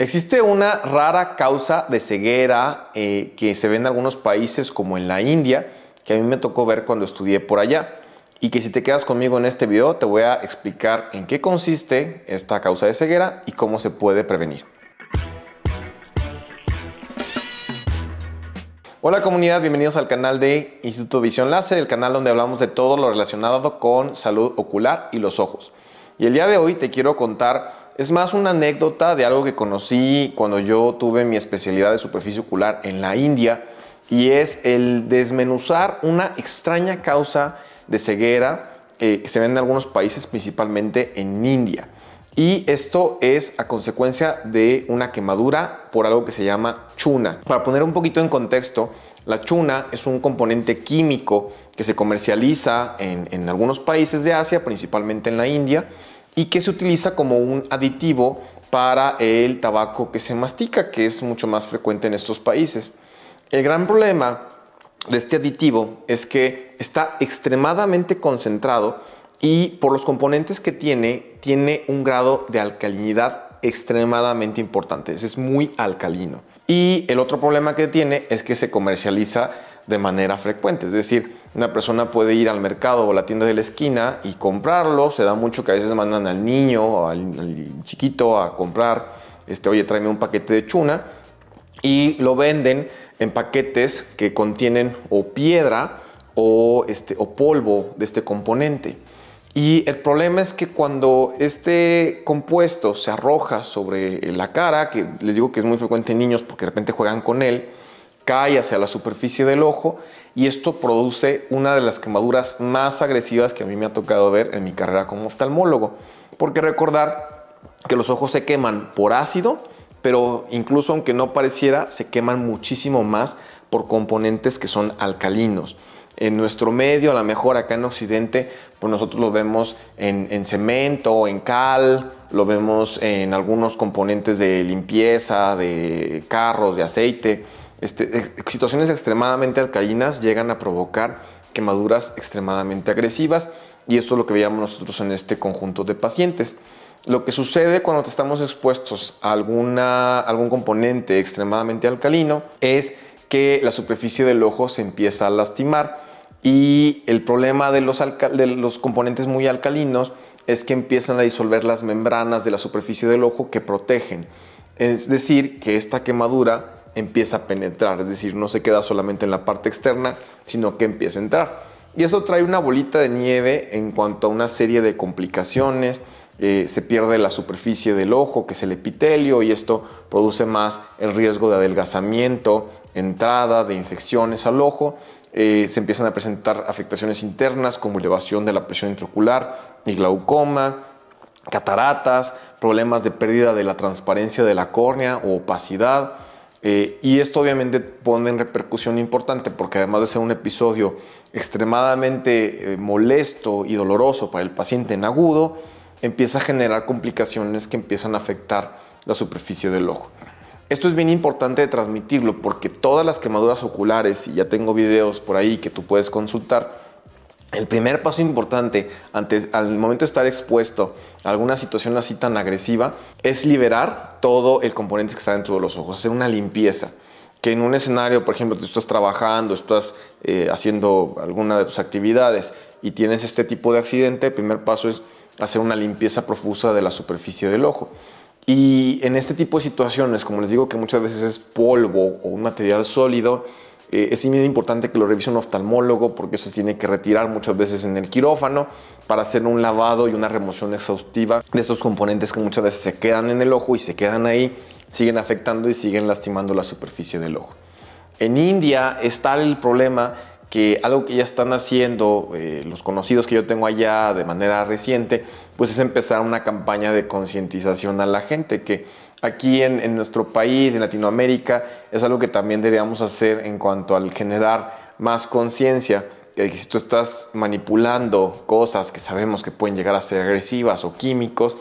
Existe una rara causa de ceguera eh, que se ve en algunos países como en la India, que a mí me tocó ver cuando estudié por allá y que si te quedas conmigo en este video te voy a explicar en qué consiste esta causa de ceguera y cómo se puede prevenir. Hola comunidad, bienvenidos al canal de Instituto Visión Láser, el canal donde hablamos de todo lo relacionado con salud ocular y los ojos. Y el día de hoy te quiero contar es más una anécdota de algo que conocí cuando yo tuve mi especialidad de superficie ocular en la India y es el desmenuzar una extraña causa de ceguera eh, que se ve en algunos países, principalmente en India. Y esto es a consecuencia de una quemadura por algo que se llama chuna. Para poner un poquito en contexto, la chuna es un componente químico que se comercializa en algunos países de Asia, principalmente en la India, y que se utiliza como un aditivo para el tabaco que se mastica, que es mucho más frecuente en estos países. El gran problema de este aditivo es que está extremadamente concentrado y por los componentes que tiene, tiene un grado de alcalinidad extremadamente importante. Es muy alcalino. Y el otro problema que tiene es que se comercializa de manera frecuente, es decir, una persona puede ir al mercado o la tienda de la esquina y comprarlo. Se da mucho que a veces mandan al niño o al, chiquito a comprar, este, oye, tráeme un paquete de chuna. Y lo venden en paquetes que contienen o piedra o, este, o polvo de este componente. Y el problema es que cuando este compuesto se arroja sobre la cara, que les digo que es muy frecuente en niños porque de repente juegan con él, cae hacia la superficie del ojo y esto produce una de las quemaduras más agresivas que a mí me ha tocado ver en mi carrera como oftalmólogo. Porque recordar que los ojos se queman por ácido, pero incluso aunque no pareciera, se queman muchísimo más por componentes que son alcalinos. En nuestro medio, a lo mejor acá en Occidente, pues nosotros lo vemos en, en cemento, en cal, lo vemos en algunos componentes de limpieza, de carros, de aceite, este, situaciones extremadamente alcalinas llegan a provocar quemaduras extremadamente agresivas y esto es lo que veíamos nosotros en este conjunto de pacientes. Lo que sucede cuando estamos expuestos a algún componente extremadamente alcalino es que la superficie del ojo se empieza a lastimar y el problema de los componentes muy alcalinos es que empiezan a disolver las membranas de la superficie del ojo que protegen. Es decir, que esta quemadura empieza a penetrar, es decir, no se queda solamente en la parte externa, sino que empieza a entrar. Y eso trae una bolita de nieve en cuanto a una serie de complicaciones, eh, se pierde la superficie del ojo, que es el epitelio, y esto produce más el riesgo de adelgazamiento, entrada de infecciones al ojo, eh, se empiezan a presentar afectaciones internas como elevación de la presión intraocular y glaucoma, cataratas, problemas de pérdida de la transparencia de la córnea o opacidad, eh, y esto obviamente pone en repercusión importante porque además de ser un episodio extremadamente eh, molesto y doloroso para el paciente en agudo, empieza a generar complicaciones que empiezan a afectar la superficie del ojo. Esto es bien importante de transmitirlo porque todas las quemaduras oculares, y ya tengo videos por ahí que tú puedes consultar, el primer paso importante antes, al momento de estar expuesto a alguna situación así tan agresiva es liberar todo el componente que está dentro de los ojos, hacer una limpieza. Que en un escenario, por ejemplo, tú estás trabajando, estás eh, haciendo alguna de tus actividades y tienes este tipo de accidente, el primer paso es hacer una limpieza profusa de la superficie del ojo. Y en este tipo de situaciones, como les digo que muchas veces es polvo o un material sólido, eh, es muy importante que lo revise un oftalmólogo porque eso se tiene que retirar muchas veces en el quirófano para hacer un lavado y una remoción exhaustiva de estos componentes que muchas veces se quedan en el ojo y se quedan ahí, siguen afectando y siguen lastimando la superficie del ojo. En India está el problema que algo que ya están haciendo eh, los conocidos que yo tengo allá de manera reciente, pues es empezar una campaña de concientización a la gente, que aquí en, nuestro país, en Latinoamérica, es algo que también deberíamos hacer en cuanto al generar más conciencia. Que si tú estás manipulando cosas que sabemos que pueden llegar a ser agresivas o químicos,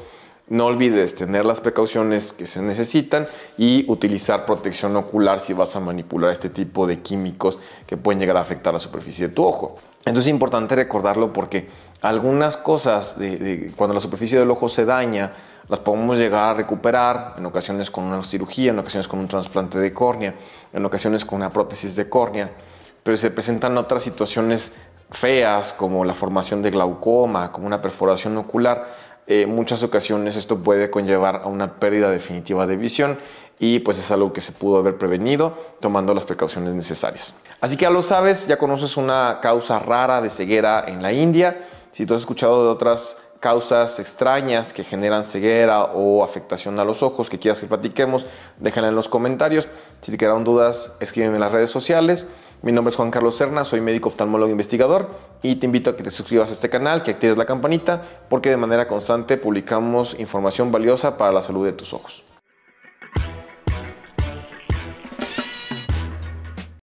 no olvides tener las precauciones que se necesitan y utilizar protección ocular si vas a manipular este tipo de químicos que pueden llegar a afectar la superficie de tu ojo. Entonces es importante recordarlo porque algunas cosas de, cuando la superficie del ojo se daña, las podemos llegar a recuperar, en ocasiones con una cirugía, en ocasiones con un trasplante de córnea, en ocasiones con una prótesis de córnea, pero se presentan otras situaciones feas como la formación de glaucoma, como una perforación ocular, eh, en muchas ocasiones esto puede conllevar a una pérdida definitiva de visión y pues es algo que se pudo haber prevenido tomando las precauciones necesarias. Así que ya lo sabes, ya conoces una causa rara de ceguera en la India. Si tú has escuchado de otras causas extrañas que generan ceguera o afectación a los ojos que quieras que platiquemos, déjala en los comentarios. Si te quedaron dudas, escríbeme en las redes sociales. Mi nombre es Juan Carlos Serna, soy médico oftalmólogo e investigador y te invito a que te suscribas a este canal, que actives la campanita, porque de manera constante publicamos información valiosa para la salud de tus ojos.